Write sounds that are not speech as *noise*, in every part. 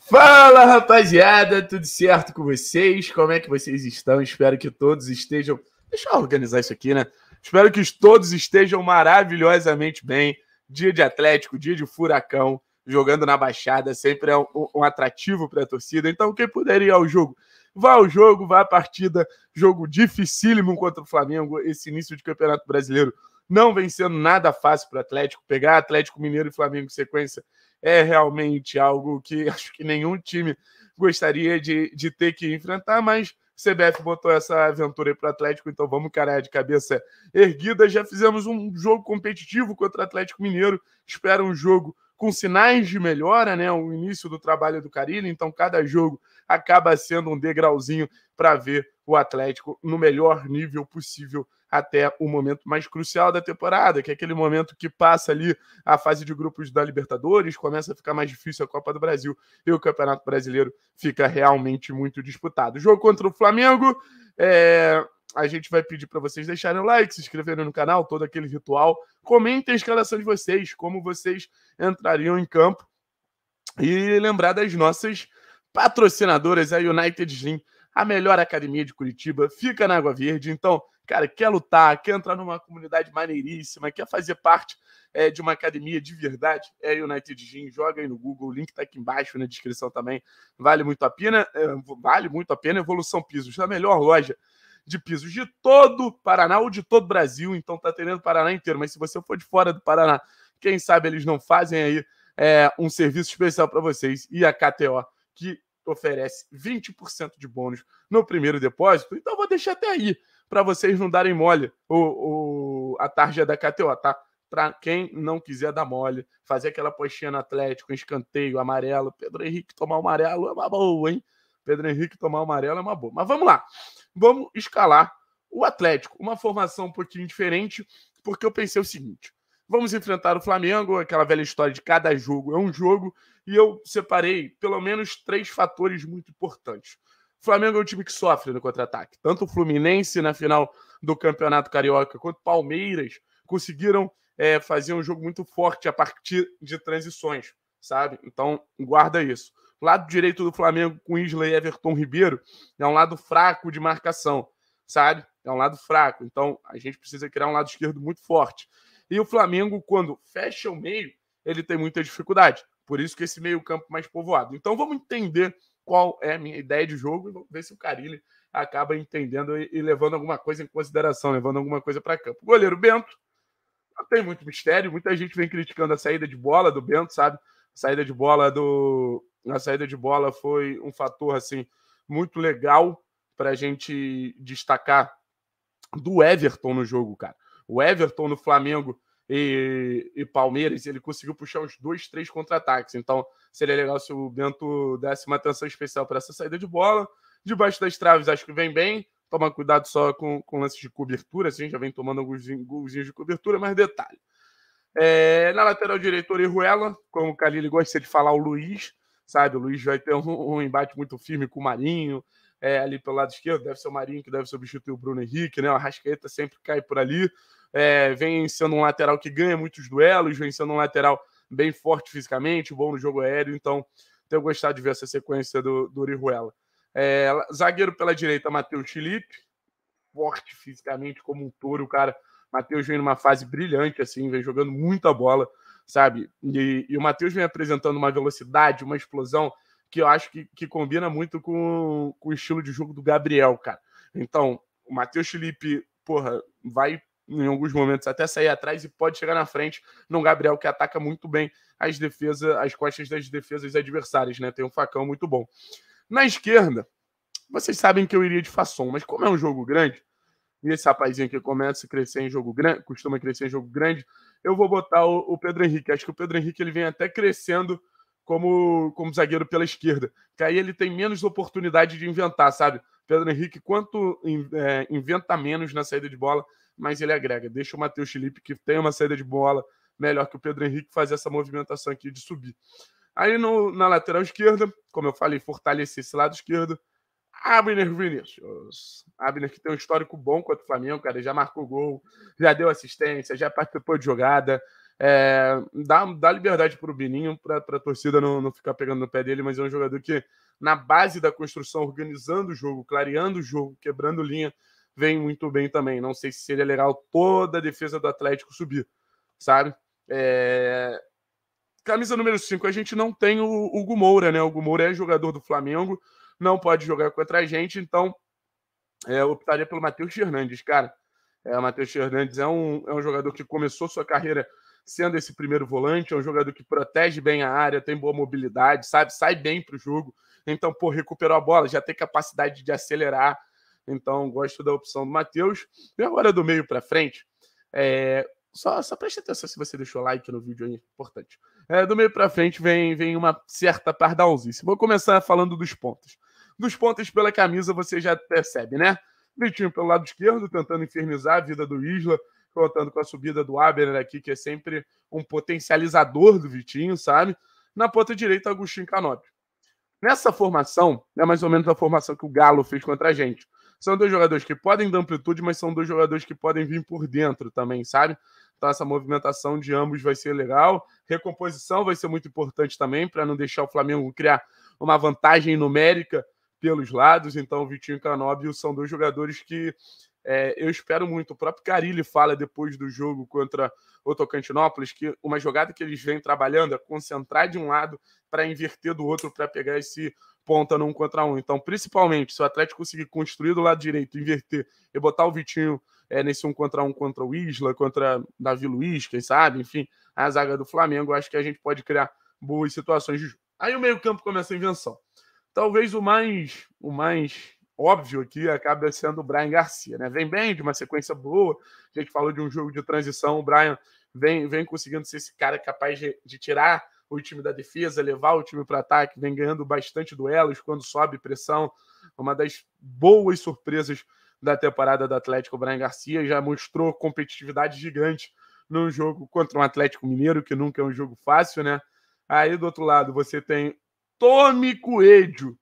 Fala rapaziada, tudo certo com vocês? Como é que vocês estão? Espero que todos estejam. Deixa eu organizar isso aqui, né? Espero que todos estejam maravilhosamente bem. Dia de Atlético, dia de Furacão, jogando na Baixada, sempre é um, um atrativo para a torcida. Então, quem puder ir ao jogo, vá ao jogo, vá à partida. Jogo dificílimo contra o Flamengo, esse início de Campeonato Brasileiro não vencendo nada fácil para o Atlético. Pegar Atlético Mineiro e Flamengo em sequência é realmente algo que *laughs* acho que nenhum time gostaria de, de ter que enfrentar, mas CBF botou essa aventura aí para o Atlético, então vamos encarar de cabeça erguida. Já fizemos um jogo competitivo contra o Atlético Mineiro, espera um jogo com sinais de melhora, né? O início do trabalho do Carilho, então cada jogo acaba sendo um degrauzinho para ver o Atlético no melhor nível possível até o momento mais crucial da temporada, que é aquele momento que passa ali a fase de grupos da Libertadores, começa a ficar mais difícil a Copa do Brasil e o Campeonato Brasileiro fica realmente muito disputado. Jogo contra o Flamengo, é, a gente vai pedir para vocês deixarem o like, se inscreverem no canal, todo aquele ritual. Comentem a escalação de vocês, como vocês entrariam em campo. E lembrar das nossas patrocinadoras, a United Gym, a melhor academia de Curitiba, fica na Água Verde. Então, cara, quer lutar, quer entrar numa comunidade maneiríssima, quer fazer parte é, de uma academia de verdade, é United Gym, joga aí no Google, o link tá aqui embaixo na descrição também. Vale muito a pena, é, vale muito a pena Evolução Pisos, a melhor loja de pisos de todo o Paraná ou de todo o Brasil, então tá atendendo o Paraná inteiro, mas se você for de fora do Paraná, quem sabe eles não fazem aí é, um serviço especial para vocês e a KTO, que oferece 20% de bônus no primeiro depósito, então vou deixar até aí para vocês não darem mole o, o, a tarja da KTO, tá? Para quem não quiser dar mole, fazer aquela postinha no Atlético, um escanteio amarelo, Pedro Henrique tomar amarelo é uma boa, hein? Pedro Henrique tomar amarelo é uma boa. Mas vamos lá, vamos escalar o Atlético. Uma formação um pouquinho diferente, porque eu pensei o seguinte: vamos enfrentar o Flamengo, aquela velha história de cada jogo é um jogo, e eu separei pelo menos três fatores muito importantes. O Flamengo é um time que sofre no contra-ataque. Tanto o Fluminense na final do Campeonato Carioca quanto o Palmeiras conseguiram é, fazer um jogo muito forte a partir de transições, sabe? Então, guarda isso. Lado direito do Flamengo com Isley e Everton Ribeiro é um lado fraco de marcação, sabe? É um lado fraco. Então, a gente precisa criar um lado esquerdo muito forte. E o Flamengo, quando fecha o meio, ele tem muita dificuldade. Por isso que esse meio-campo mais povoado. Então, vamos entender qual é a minha ideia de jogo e vamos ver se o Carilli acaba entendendo e, e levando alguma coisa em consideração, levando alguma coisa para campo. Goleiro Bento, não tem muito mistério, muita gente vem criticando a saída de bola do Bento, sabe? A saída de bola do a saída de bola foi um fator assim muito legal para a gente destacar do Everton no jogo, cara. O Everton no Flamengo e e Palmeiras, ele conseguiu puxar uns dois, três contra-ataques. Então, seria legal se o Bento desse uma atenção especial para essa saída de bola. Debaixo das traves, acho que vem bem. Toma cuidado só com, com lances de cobertura, assim, já vem tomando alguns golzinhos de cobertura, mas detalhe. É, na lateral direita, Orihuela, como o Calili gosta de falar, o Luiz, sabe? O Luiz vai ter um, um embate muito firme com o Marinho, é, ali pelo lado esquerdo, deve ser o Marinho que deve substituir o Bruno Henrique, né? O Arrascaeta sempre cai por ali. É, vem sendo um lateral que ganha muitos duelos, vem sendo um lateral bem forte fisicamente, bom no jogo aéreo, então tenho gostado de ver essa sequência do, do Urihuela. É, zagueiro pela direita, Matheus Felipe, forte fisicamente como um touro, o cara. Matheus vem numa fase brilhante, assim, vem jogando muita bola, sabe? E, e o Matheus vem apresentando uma velocidade, uma explosão que eu acho que, que combina muito com, com o estilo de jogo do Gabriel, cara. Então, o Matheus Felipe, porra, vai em alguns momentos até sair atrás e pode chegar na frente num Gabriel que ataca muito bem as defesas, as costas das defesas adversárias, né? Tem um facão muito bom. Na esquerda, vocês sabem que eu iria de Fasson, mas como é um jogo grande, e esse rapazinho que começa a crescer em jogo grande, costuma crescer em jogo grande, eu vou botar o, o Pedro Henrique. Acho que o Pedro Henrique ele vem até crescendo como, como zagueiro pela esquerda. Que aí ele tem menos oportunidade de inventar, sabe? Pedro Henrique, quanto é, inventa menos na saída de bola, mas ele agrega. Deixa o Matheus Felipe, que tem uma saída de bola melhor que o Pedro Henrique, fazer essa movimentação aqui de subir. Aí no, na lateral esquerda, como eu falei, fortalecer esse lado esquerdo. Abner Vinícius. Abner que tem um histórico bom contra o Flamengo, cara. Já marcou gol, já deu assistência, já participou de jogada, é, dá, dá liberdade para o Bininho, para a torcida não, não ficar pegando no pé dele, mas é um jogador que, na base da construção, organizando o jogo, clareando o jogo, quebrando linha, vem muito bem também. Não sei se seria legal toda a defesa do Atlético subir, sabe? É... Camisa número 5, a gente não tem o Hugo Moura, né? O Hugo Moura é jogador do Flamengo, não pode jogar contra a gente, então é, eu optaria pelo Matheus Fernandes, cara. É, o Matheus Fernandes é um, é um jogador que começou sua carreira sendo esse primeiro volante, é um jogador que protege bem a área, tem boa mobilidade, sabe, sai bem para o jogo. Então, pô, recuperou a bola, já tem capacidade de acelerar. Então, gosto da opção do Matheus. E agora do meio para frente, é... só, só preste atenção se você deixou like no vídeo aí, é importante. É, do meio para frente vem, vem uma certa pardalzice. Vou começar falando dos pontos. Dos pontos pela camisa você já percebe, né? Vitinho pelo lado esquerdo, tentando infernizar a vida do Isla, contando com a subida do Abner aqui, que é sempre um potencializador do Vitinho, sabe? Na ponta direita, Agostinho Canop. Nessa formação, é mais ou menos a formação que o Galo fez contra a gente. São dois jogadores que podem dar amplitude, mas são dois jogadores que podem vir por dentro também, sabe? Então essa movimentação de ambos vai ser legal. Recomposição vai ser muito importante também para não deixar o Flamengo criar uma vantagem numérica pelos lados. Então o Vitinho e o são dois jogadores que é, eu espero muito. O próprio Carilli fala depois do jogo contra o Tocantinópolis que uma jogada que eles vêm trabalhando é concentrar de um lado para inverter do outro para pegar esse ponta num contra um. Então, principalmente, se o Atlético conseguir construir do lado direito, inverter e botar o Vitinho é, nesse um contra um contra o Isla, contra Davi Luiz, quem sabe, enfim, a zaga do Flamengo, acho que a gente pode criar boas situações de jogo. Aí o meio-campo começa a invenção. Talvez o mais o mais óbvio aqui acaba sendo o Brian Garcia, né? Vem bem de uma sequência boa. A gente falou de um jogo de transição, o Brian vem, vem conseguindo ser esse cara capaz de, de tirar o time da defesa, levar o time para ataque, vem ganhando bastante duelos quando sobe pressão. Uma das boas surpresas da temporada do Atlético, o Brian Garcia já mostrou competitividade gigante num jogo contra um Atlético Mineiro, que nunca é um jogo fácil, né? Aí do outro lado você tem Tome Coelho,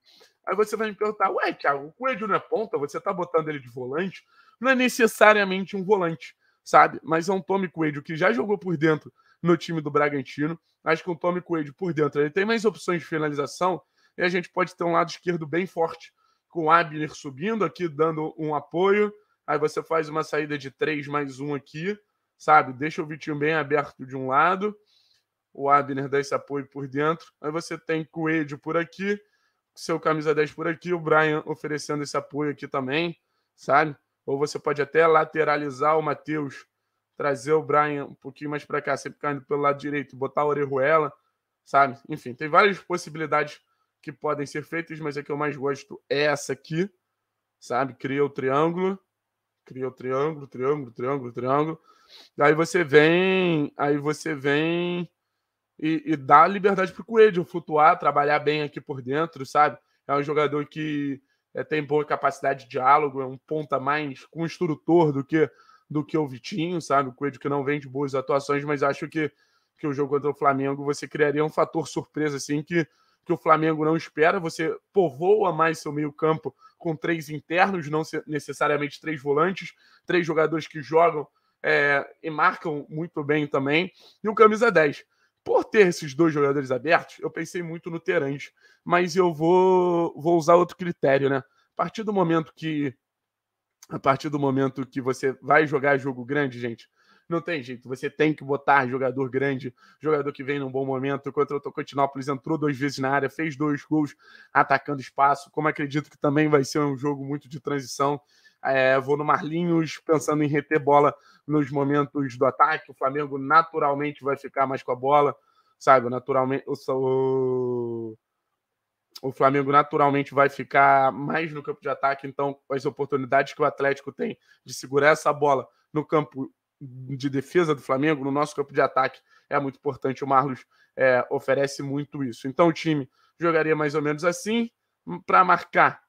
Aí você vai me perguntar, ué, Thiago, o Coelho não é ponta, você tá botando ele de volante? Não é necessariamente um volante, sabe? Mas é um Tommy Coelho que já jogou por dentro no time do Bragantino. Acho que o Tommy Coelho por dentro ele tem mais opções de finalização e a gente pode ter um lado esquerdo bem forte com o Abner subindo aqui, dando um apoio. Aí você faz uma saída de 3 mais um aqui, sabe? Deixa o Vitinho bem aberto de um lado. O Abner dá esse apoio por dentro. Aí você tem Coelho por aqui seu camisa 10 por aqui, o Brian oferecendo esse apoio aqui também, sabe? Ou você pode até lateralizar o Matheus, trazer o Brian um pouquinho mais para cá, sempre caindo pelo lado direito, botar a Orejuela, sabe? Enfim, tem várias possibilidades que podem ser feitas, mas a que eu mais gosto é essa aqui, sabe? Cria o triângulo, cria o triângulo, triângulo, triângulo, triângulo. Aí você vem, aí você vem e, e liberdade para o Coelho flutuar, trabalhar bem aqui por dentro, sabe? É um jogador que é, tem boa capacidade de diálogo, é um ponta mais construtor do que do que o Vitinho, sabe? O Coelho que não vem de boas atuações, mas acho que, que o jogo contra o Flamengo você criaria um fator surpresa, assim, que, que o Flamengo não espera. Você povoa mais seu meio-campo com três internos, não necessariamente três volantes, três jogadores que jogam é, e marcam muito bem também, e o camisa 10. Por ter esses dois jogadores abertos, eu pensei muito no Terange, mas eu vou, vou usar outro critério, né? A partir do momento que a partir do momento que você vai jogar jogo grande, gente, não tem jeito. Você tem que botar jogador grande, jogador que vem num bom momento. Contra o Tocantinópolis, entrou duas vezes na área, fez dois gols atacando espaço. Como acredito que também vai ser um jogo muito de transição. É, vou no Marlinhos pensando em reter bola nos momentos do ataque. O Flamengo naturalmente vai ficar mais com a bola, sabe? Naturalmente, o, o Flamengo naturalmente vai ficar mais no campo de ataque. Então, as oportunidades que o Atlético tem de segurar essa bola no campo de defesa do Flamengo, no nosso campo de ataque, é muito importante. O Marlos é, oferece muito isso. Então, o time jogaria mais ou menos assim para marcar.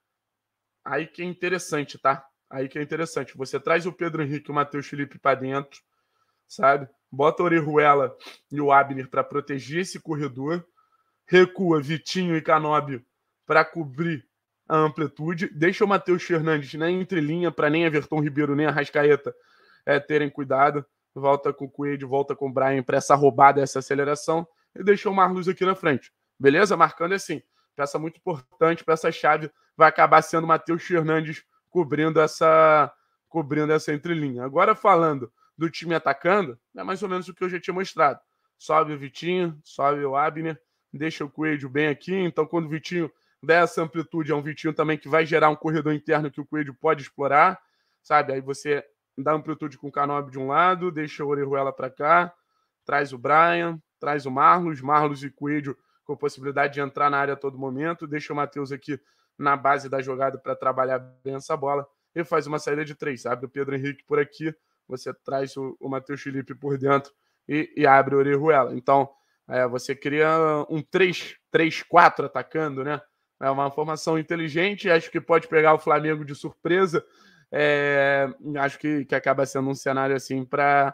Aí que é interessante, tá? Aí que é interessante. Você traz o Pedro Henrique e o Matheus Felipe para dentro, sabe? Bota o Orihuela e o Abner para proteger esse corredor. Recua Vitinho e Canóbio para cobrir a amplitude. Deixa o Matheus Fernandes na né, entrelinha para nem Everton Ribeiro nem a Rascaeta é, terem cuidado. Volta com o Coelho, volta com o Brian para essa roubada, essa aceleração. E deixa o Marlos aqui na frente. Beleza? Marcando assim. Peça muito importante para essa chave. Vai acabar sendo o Matheus Fernandes cobrindo essa cobrindo essa entrelinha. Agora falando do time atacando, é mais ou menos o que eu já tinha mostrado. Sobe o Vitinho, sobe o Abner, deixa o Coelho bem aqui, então quando o Vitinho der essa amplitude, é um Vitinho também que vai gerar um corredor interno que o Coelho pode explorar, sabe? Aí você dá amplitude com o Canob de um lado, deixa o Orejuela para cá, traz o Brian, traz o Marlos, Marlos e Coelho com possibilidade de entrar na área a todo momento, deixa o Matheus aqui na base da jogada para trabalhar bem essa bola e faz uma saída de três. Abre o Pedro Henrique por aqui, você traz o, o Matheus Felipe por dentro e, e abre o Orejuela. Então, é, você cria um 3-4 atacando, né? É uma formação inteligente, acho que pode pegar o Flamengo de surpresa. É, acho que, que acaba sendo um cenário assim para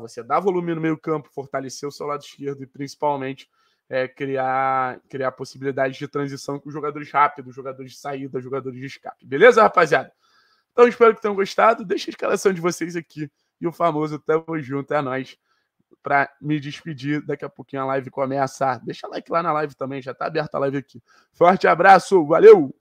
você dar volume no meio-campo, fortalecer o seu lado esquerdo e principalmente é, criar, criar possibilidades de transição com jogadores rápidos, jogadores de saída, jogadores de escape. Beleza, rapaziada? Então espero que tenham gostado. Deixa a escalação de vocês aqui e o famoso tamo junto, é nós para me despedir. Daqui a pouquinho a live começa. Deixa like lá na live também, já tá aberta a live aqui. Forte abraço, valeu!